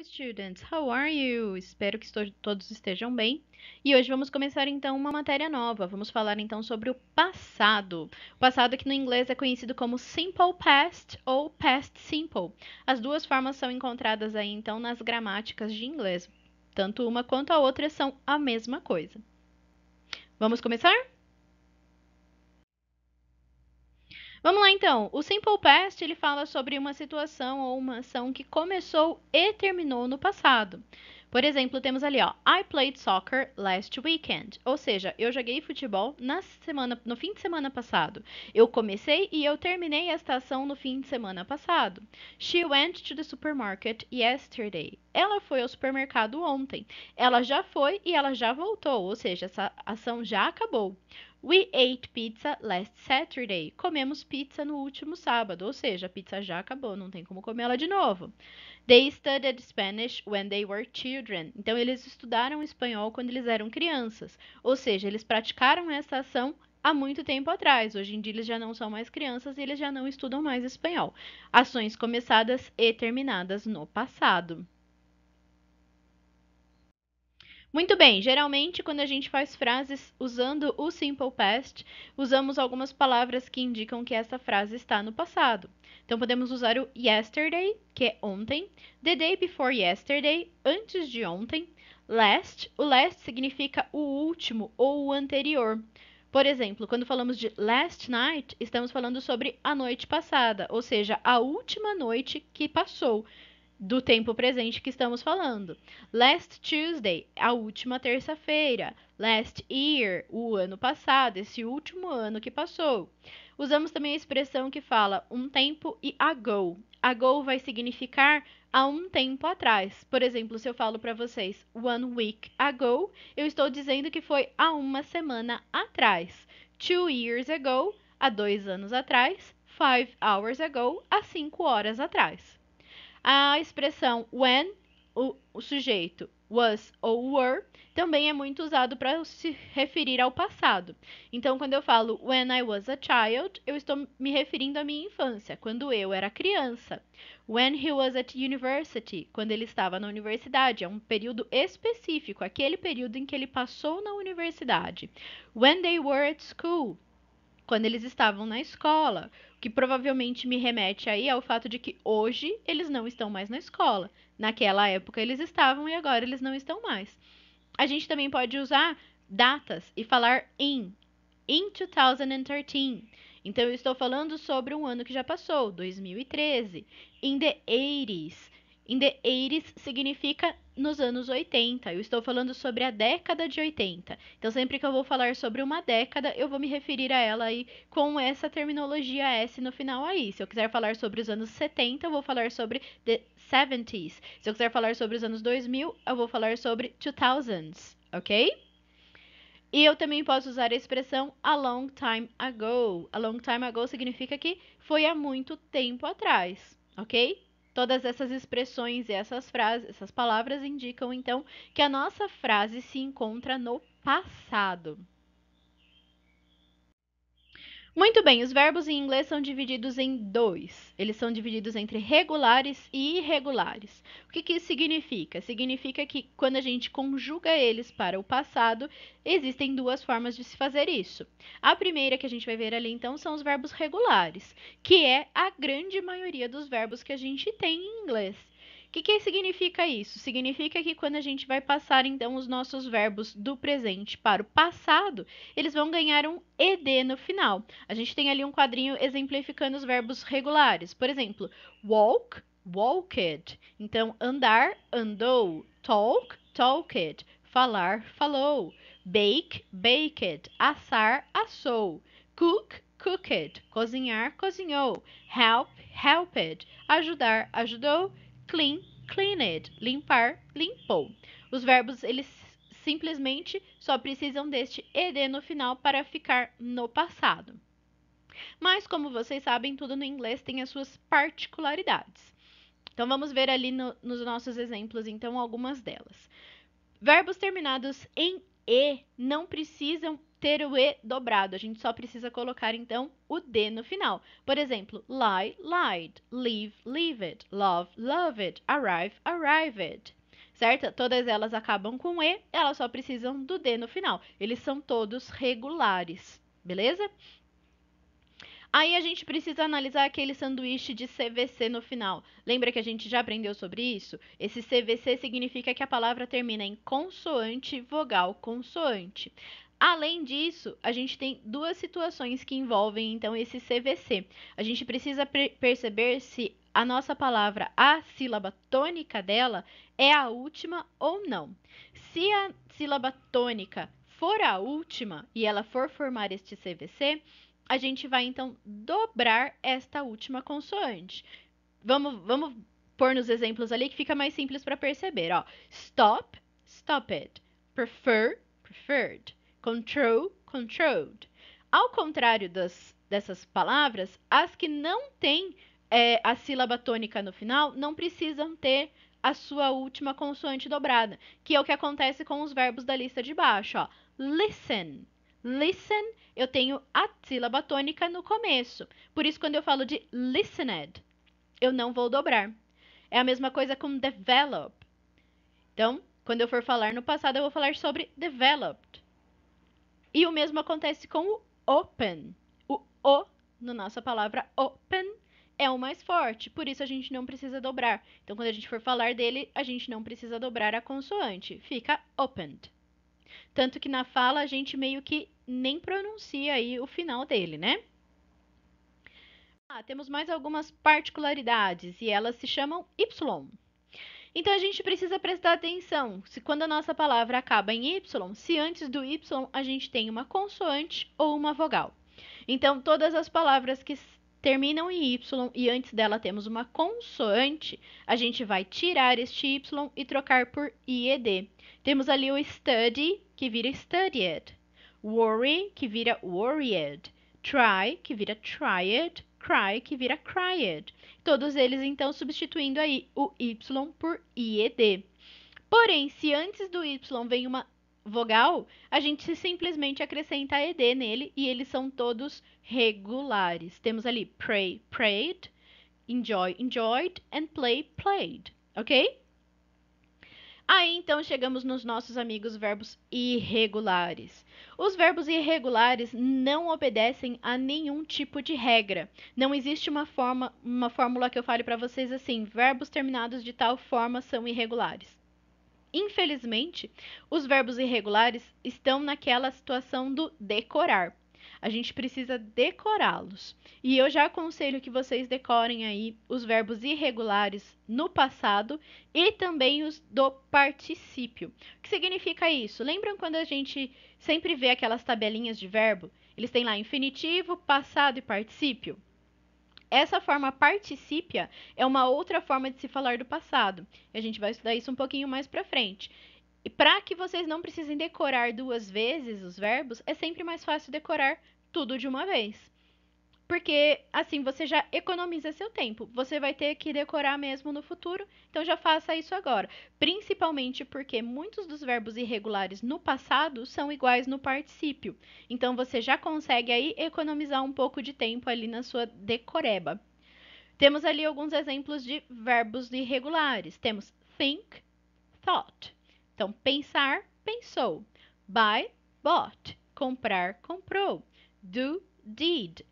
Hello students, how are you? Espero que todos estejam bem. E hoje vamos começar então uma matéria nova. Vamos falar então sobre o passado. O passado que no inglês é conhecido como simple past ou past simple. As duas formas são encontradas aí então nas gramáticas de inglês. Tanto uma quanto a outra são a mesma coisa. Vamos começar? Vamos lá então. O simple past ele fala sobre uma situação ou uma ação que começou e terminou no passado. Por exemplo, temos ali, ó, I played soccer last weekend. Ou seja, eu joguei futebol na semana, no fim de semana passado. Eu comecei e eu terminei esta ação no fim de semana passado. She went to the supermarket yesterday. Ela foi ao supermercado ontem. Ela já foi e ela já voltou, ou seja, essa ação já acabou. We ate pizza last Saturday. Comemos pizza no último sábado, ou seja, a pizza já acabou, não tem como comer ela de novo. They studied Spanish when they were children. Então eles estudaram espanhol quando eles eram crianças, ou seja, eles praticaram essa ação há muito tempo atrás. Hoje em dia eles já não são mais crianças e eles já não estudam mais espanhol. Ações começadas e terminadas no passado. Muito bem, geralmente quando a gente faz frases usando o simple past, usamos algumas palavras que indicam que essa frase está no passado. Então podemos usar o yesterday, que é ontem, the day before yesterday, antes de ontem, last, o last significa o último ou o anterior. Por exemplo, quando falamos de last night, estamos falando sobre a noite passada, ou seja, a última noite que passou do tempo presente que estamos falando. Last Tuesday, a última terça-feira. Last year, o ano passado, esse último ano que passou. Usamos também a expressão que fala um tempo e ago. Ago vai significar há um tempo atrás. Por exemplo, se eu falo para vocês one week ago, eu estou dizendo que foi há uma semana atrás. Two years ago, há dois anos atrás. Five hours ago, há cinco horas atrás. A expressão when, o, o sujeito was ou were, também é muito usado para se referir ao passado. Então, quando eu falo when I was a child, eu estou me referindo à minha infância, quando eu era criança. When he was at university, quando ele estava na universidade, é um período específico, aquele período em que ele passou na universidade. When they were at school, quando eles estavam na escola que provavelmente me remete aí ao fato de que hoje eles não estão mais na escola. Naquela época eles estavam e agora eles não estão mais. A gente também pode usar datas e falar em in 2013. Então eu estou falando sobre um ano que já passou, 2013. In the 80s, In the 80s significa nos anos 80. Eu estou falando sobre a década de 80. Então, sempre que eu vou falar sobre uma década, eu vou me referir a ela aí com essa terminologia S no final aí. Se eu quiser falar sobre os anos 70, eu vou falar sobre the 70s. Se eu quiser falar sobre os anos 2000, eu vou falar sobre 2000s, ok? E eu também posso usar a expressão a long time ago. A long time ago significa que foi há muito tempo atrás, ok? Todas essas expressões e essas frases, essas palavras indicam então que a nossa frase se encontra no passado. Muito bem, os verbos em inglês são divididos em dois. Eles são divididos entre regulares e irregulares. O que, que isso significa? Significa que quando a gente conjuga eles para o passado, existem duas formas de se fazer isso. A primeira que a gente vai ver ali então são os verbos regulares, que é a grande maioria dos verbos que a gente tem em inglês. O que, que significa isso? Significa que quando a gente vai passar então os nossos verbos do presente para o passado, eles vão ganhar um ed no final. A gente tem ali um quadrinho exemplificando os verbos regulares. Por exemplo, walk, walked. Então, andar, andou. Talk, talked. Falar, falou. Bake, baked. Assar, assou. Cook, cooked. Cozinhar, cozinhou. Help, helped. Ajudar, ajudou clean, cleaned, limpar, limpou. Os verbos eles simplesmente só precisam deste ed no final para ficar no passado. Mas como vocês sabem, tudo no inglês tem as suas particularidades. Então vamos ver ali no, nos nossos exemplos então algumas delas. Verbos terminados em e não precisam ter o E dobrado. A gente só precisa colocar, então, o D no final. Por exemplo, lie, lied, leave, leaved, love, loved, arrive, arrived. Certo? Todas elas acabam com E, elas só precisam do D no final. Eles são todos regulares, beleza? Aí a gente precisa analisar aquele sanduíche de CVC no final. Lembra que a gente já aprendeu sobre isso? Esse CVC significa que a palavra termina em consoante, vogal, consoante. Além disso, a gente tem duas situações que envolvem então esse CVC. A gente precisa perceber se a nossa palavra, a sílaba tônica dela, é a última ou não. Se a sílaba tônica for a última e ela for formar este CVC, a gente vai então dobrar esta última consoante. Vamos, vamos pôr nos exemplos ali que fica mais simples para perceber, ó. Stop, stop it. Prefer, preferred. Control, controlled. Ao contrário das, dessas palavras, as que não têm é, a sílaba tônica no final não precisam ter a sua última consoante dobrada, que é o que acontece com os verbos da lista de baixo, ó. Listen, listen, eu tenho a sílaba tônica no começo. Por isso, quando eu falo de listened, eu não vou dobrar. É a mesma coisa com develop. Então, quando eu for falar no passado, eu vou falar sobre developed. E o mesmo acontece com o open. O O, na nossa palavra open, é o mais forte, por isso a gente não precisa dobrar. Então, quando a gente for falar dele, a gente não precisa dobrar a consoante. Fica opened. Tanto que na fala a gente meio que nem pronuncia aí o final dele, né? Ah, temos mais algumas particularidades e elas se chamam Y. Então a gente precisa prestar atenção se quando a nossa palavra acaba em Y, se antes do Y a gente tem uma consoante ou uma vogal. Então todas as palavras que terminam em Y e antes dela temos uma consoante, a gente vai tirar este Y e trocar por IED. Temos ali o study, que vira studied, worry, que vira worried, try, que vira tried, cry, que vira cried. Todos eles, então, substituindo aí o Y por IED. Porém, se antes do Y vem uma vogal, a gente simplesmente acrescenta ed nele e eles são todos regulares. Temos ali pray, prayed, enjoy, enjoyed and play, played, ok? Aí então chegamos nos nossos amigos verbos irregulares. Os verbos irregulares não obedecem a nenhum tipo de regra. Não existe uma forma, uma fórmula que eu fale para vocês assim, verbos terminados de tal forma são irregulares. Infelizmente, os verbos irregulares estão naquela situação do decorar. A gente precisa decorá-los. E eu já aconselho que vocês decorem aí os verbos irregulares no passado e também os do particípio. O que significa isso? Lembram quando a gente sempre vê aquelas tabelinhas de verbo? Eles têm lá infinitivo, passado e particípio. Essa forma particípia é uma outra forma de se falar do passado. a gente vai estudar isso um pouquinho mais para frente. E para que vocês não precisem decorar duas vezes os verbos, é sempre mais fácil decorar tudo de uma vez. Porque assim você já economiza seu tempo. Você vai ter que decorar mesmo no futuro, então já faça isso agora. Principalmente porque muitos dos verbos irregulares no passado são iguais no particípio. Então você já consegue aí economizar um pouco de tempo ali na sua decoreba. Temos ali alguns exemplos de verbos irregulares. Temos think, thought. Então pensar, pensou. Buy, bought. Comprar, comprou. Do, did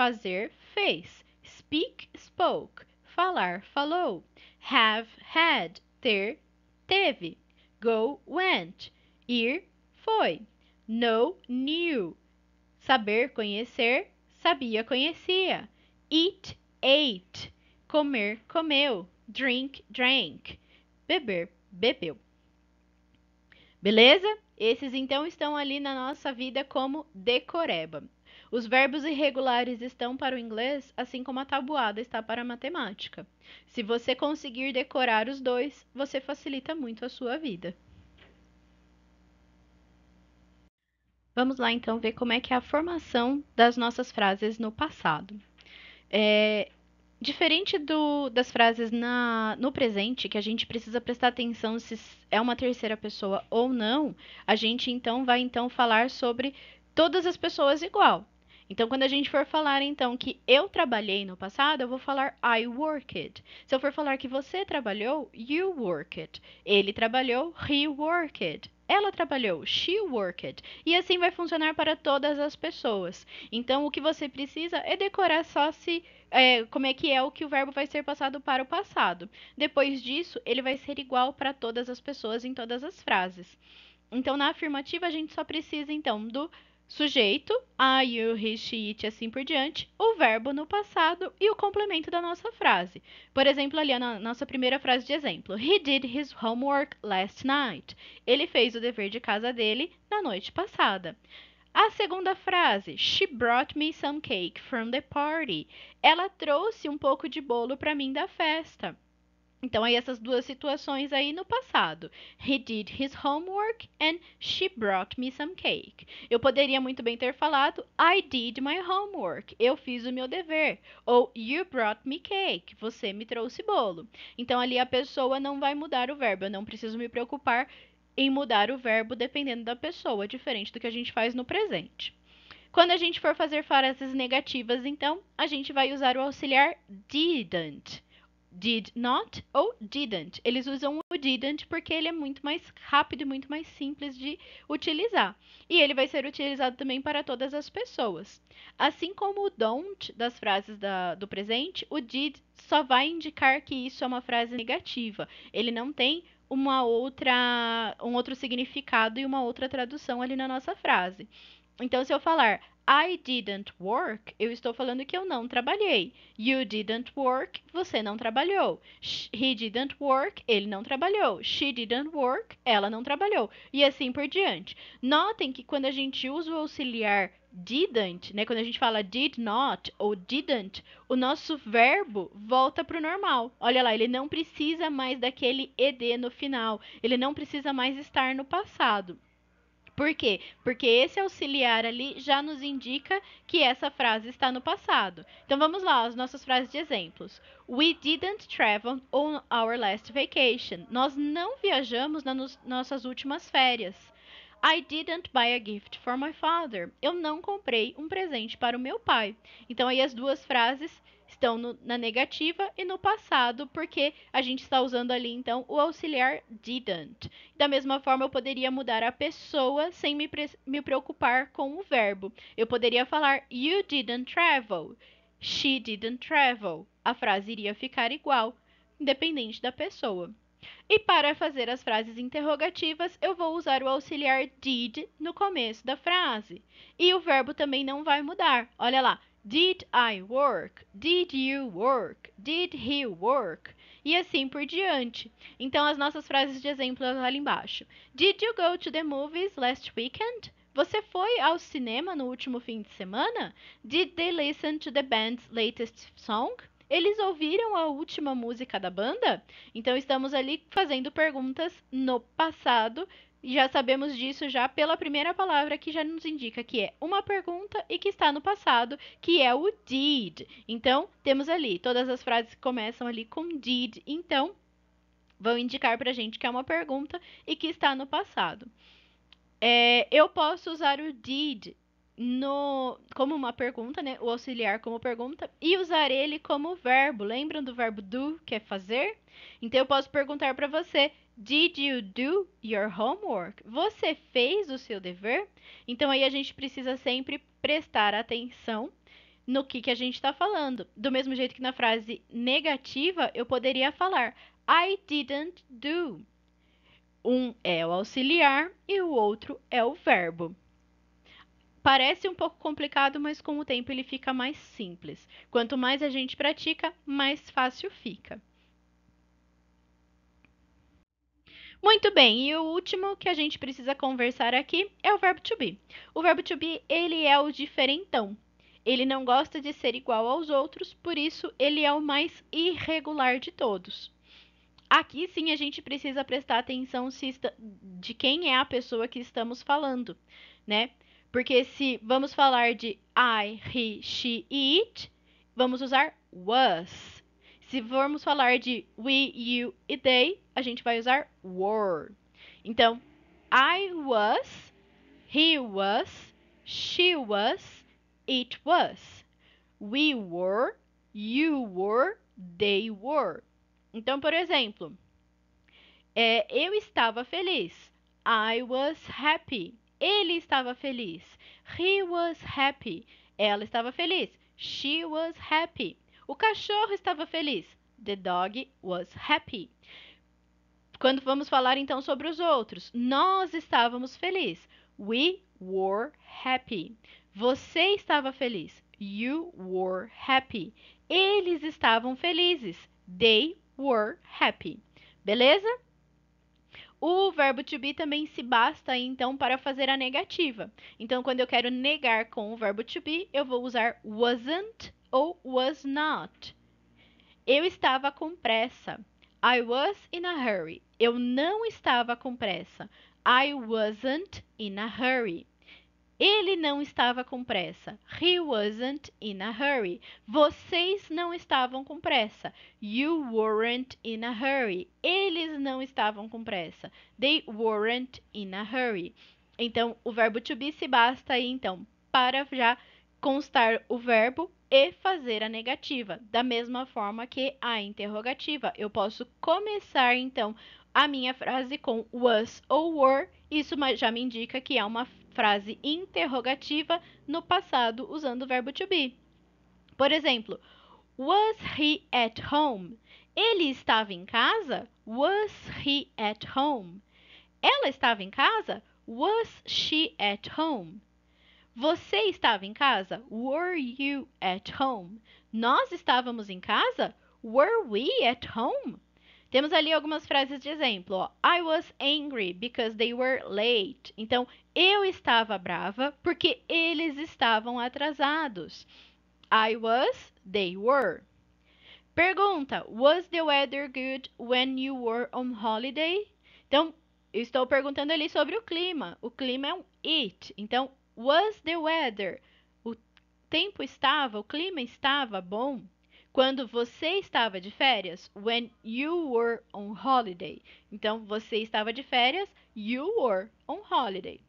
fazer, fez, speak, spoke, falar, falou, have, had, ter, teve, go, went, ir, foi, know, knew, saber, conhecer, sabia, conhecia, eat, ate, comer, comeu, drink, drank, beber, bebeu. Beleza? Esses então estão ali na nossa vida como decoreba. Os verbos irregulares estão para o inglês, assim como a tabuada está para a matemática. Se você conseguir decorar os dois, você facilita muito a sua vida. Vamos lá então ver como é que é a formação das nossas frases no passado. É, diferente do, das frases na, no presente, que a gente precisa prestar atenção se é uma terceira pessoa ou não, a gente então vai então falar sobre todas as pessoas igual. Então, quando a gente for falar então que eu trabalhei no passado, eu vou falar I worked. Se eu for falar que você trabalhou, you worked. Ele trabalhou, he worked. Ela trabalhou, she worked. E assim vai funcionar para todas as pessoas. Então, o que você precisa é decorar só se é, como é que é o que o verbo vai ser passado para o passado. Depois disso, ele vai ser igual para todas as pessoas em todas as frases. Então, na afirmativa, a gente só precisa então do sujeito, I, you, he, she, it, assim por diante, o verbo no passado e o complemento da nossa frase. Por exemplo, ali na nossa primeira frase de exemplo: He did his homework last night. Ele fez o dever de casa dele na noite passada. A segunda frase: She brought me some cake from the party. Ela trouxe um pouco de bolo para mim da festa. Então, aí essas duas situações aí no passado. He did his homework and she brought me some cake. Eu poderia muito bem ter falado I did my homework. Eu fiz o meu dever. Ou you brought me cake. Você me trouxe bolo. Então, ali a pessoa não vai mudar o verbo. Eu não preciso me preocupar em mudar o verbo dependendo da pessoa, diferente do que a gente faz no presente. Quando a gente for fazer frases negativas, então, a gente vai usar o auxiliar didn't did not ou didn't. Eles usam o didn't porque ele é muito mais rápido e muito mais simples de utilizar. E ele vai ser utilizado também para todas as pessoas. Assim como o don't das frases da, do presente, o did só vai indicar que isso é uma frase negativa. Ele não tem uma outra um outro significado e uma outra tradução ali na nossa frase. Então, se eu falar I didn't work, eu estou falando que eu não trabalhei. You didn't work, você não trabalhou. He didn't work, ele não trabalhou. She didn't work, ela não trabalhou. E assim por diante. Notem que quando a gente usa o auxiliar didn't, né, quando a gente fala did not ou didn't, o nosso verbo volta para o normal. Olha lá, ele não precisa mais daquele ed no final. Ele não precisa mais estar no passado. Por quê? Porque esse auxiliar ali já nos indica que essa frase está no passado. Então vamos lá, as nossas frases de exemplos. We didn't travel on our last vacation. Nós não viajamos nas nossas últimas férias. I didn't buy a gift for my father. Eu não comprei um presente para o meu pai. Então aí as duas frases estão no, na negativa e no passado, porque a gente está usando ali então o auxiliar didn't. Da mesma forma, eu poderia mudar a pessoa sem me, pre me preocupar com o verbo. Eu poderia falar You didn't travel. She didn't travel. A frase iria ficar igual, independente da pessoa. E para fazer as frases interrogativas, eu vou usar o auxiliar did no começo da frase. E o verbo também não vai mudar. Olha lá, Did I work? Did you work? Did he work? E assim por diante. Então, as nossas frases de exemplo ali é embaixo. Did you go to the movies last weekend? Você foi ao cinema no último fim de semana? Did they listen to the band's latest song? Eles ouviram a última música da banda? Então, estamos ali fazendo perguntas no passado já sabemos disso já pela primeira palavra que já nos indica que é uma pergunta e que está no passado, que é o did. Então, temos ali todas as frases que começam ali com did, então vão indicar para a gente que é uma pergunta e que está no passado. É, eu posso usar o did no, como uma pergunta, né? O auxiliar como pergunta e usar ele como verbo. Lembram do verbo do, que é fazer? Então eu posso perguntar para você: Did you do your homework? Você fez o seu dever? Então aí a gente precisa sempre prestar atenção no que, que a gente está falando. Do mesmo jeito que na frase negativa, eu poderia falar I didn't do. Um é o auxiliar e o outro é o verbo. Parece um pouco complicado, mas com o tempo ele fica mais simples. Quanto mais a gente pratica, mais fácil fica. Muito bem, e o último que a gente precisa conversar aqui é o verbo to be. O verbo to be, ele é o diferentão. Ele não gosta de ser igual aos outros, por isso ele é o mais irregular de todos. Aqui sim a gente precisa prestar atenção se está, de quem é a pessoa que estamos falando, né? Porque se vamos falar de I, he, she, it, vamos usar was. Se formos falar de we, you e they, a gente vai usar were. Então, I was, he was, she was, it was. We were, you were, they were. Então, por exemplo, é, eu estava feliz. I was happy. Ele estava feliz. He was happy. Ela estava feliz. She was happy. O cachorro estava feliz. The dog was happy. Quando vamos falar então sobre os outros, nós estávamos felizes. We were happy. Você estava feliz. You were happy. Eles estavam felizes. They were happy. Beleza? O verbo to be também se basta então para fazer a negativa. Então, quando eu quero negar com o verbo to be, eu vou usar wasn't ou was not. Eu estava com pressa. I was in a hurry. Eu não estava com pressa. I wasn't in a hurry. Ele não estava com pressa. He wasn't in a hurry. Vocês não estavam com pressa. You weren't in a hurry. Eles não estavam com pressa. They weren't in a hurry. Então, o verbo to be se basta aí, então, para já constar o verbo e fazer a negativa, da mesma forma que a interrogativa. Eu posso começar então a minha frase com was ou were, isso já me indica que é uma frase interrogativa no passado usando o verbo to be. Por exemplo, was he at home? Ele estava em casa? Was he at home? Ela estava em casa? Was she at home? Você estava em casa? Were you at home? Nós estávamos em casa? Were we at home? Temos ali algumas frases de exemplo. Ó. I was angry because they were late. Então, eu estava brava porque eles estavam atrasados. I was, they were. Pergunta: Was the weather good when you were on holiday? Então, estou perguntando ali sobre o clima. O clima é um it. Então, Was the weather? O tempo estava, o clima estava bom? Quando você estava de férias, when you were on holiday. Então, você estava de férias, you were on holiday.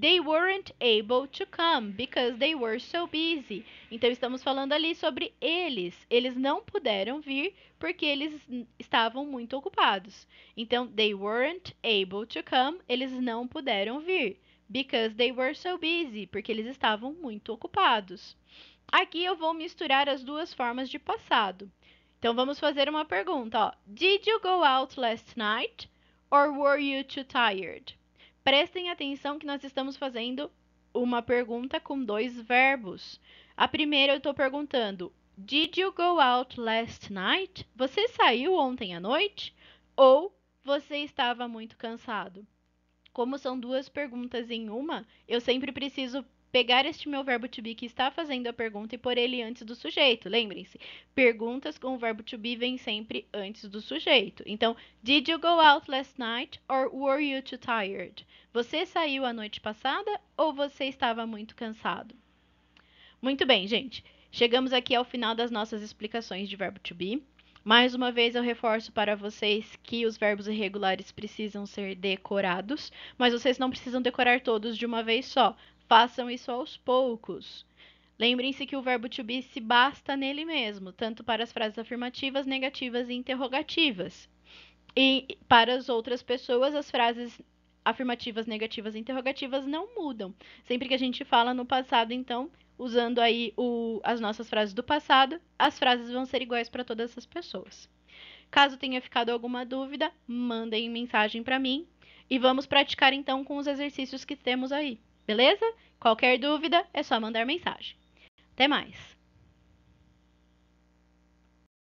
They weren't able to come because they were so busy. Então estamos falando ali sobre eles. Eles não puderam vir porque eles estavam muito ocupados. Então they weren't able to come, eles não puderam vir. Because they were so busy, porque eles estavam muito ocupados. Aqui eu vou misturar as duas formas de passado. Então vamos fazer uma pergunta, ó. Did you go out last night or were you too tired? Prestem atenção que nós estamos fazendo uma pergunta com dois verbos. A primeira eu estou perguntando: Did you go out last night? Você saiu ontem à noite? Ou você estava muito cansado? Como são duas perguntas em uma, eu sempre preciso pegar este meu verbo to be que está fazendo a pergunta e pôr ele antes do sujeito. Lembrem-se, perguntas com o verbo to be vêm sempre antes do sujeito. Então, did you go out last night or were you too tired? Você saiu a noite passada ou você estava muito cansado? Muito bem, gente. Chegamos aqui ao final das nossas explicações de verbo to be. Mais uma vez eu reforço para vocês que os verbos irregulares precisam ser decorados, mas vocês não precisam decorar todos de uma vez só. Façam isso aos poucos. Lembrem-se que o verbo to be se basta nele mesmo, tanto para as frases afirmativas, negativas e interrogativas. E para as outras pessoas, as frases afirmativas, negativas, interrogativas não mudam. Sempre que a gente fala no passado, então, usando aí o, as nossas frases do passado, as frases vão ser iguais para todas essas pessoas. Caso tenha ficado alguma dúvida, mandem mensagem para mim e vamos praticar então com os exercícios que temos aí, beleza? Qualquer dúvida é só mandar mensagem. Até mais!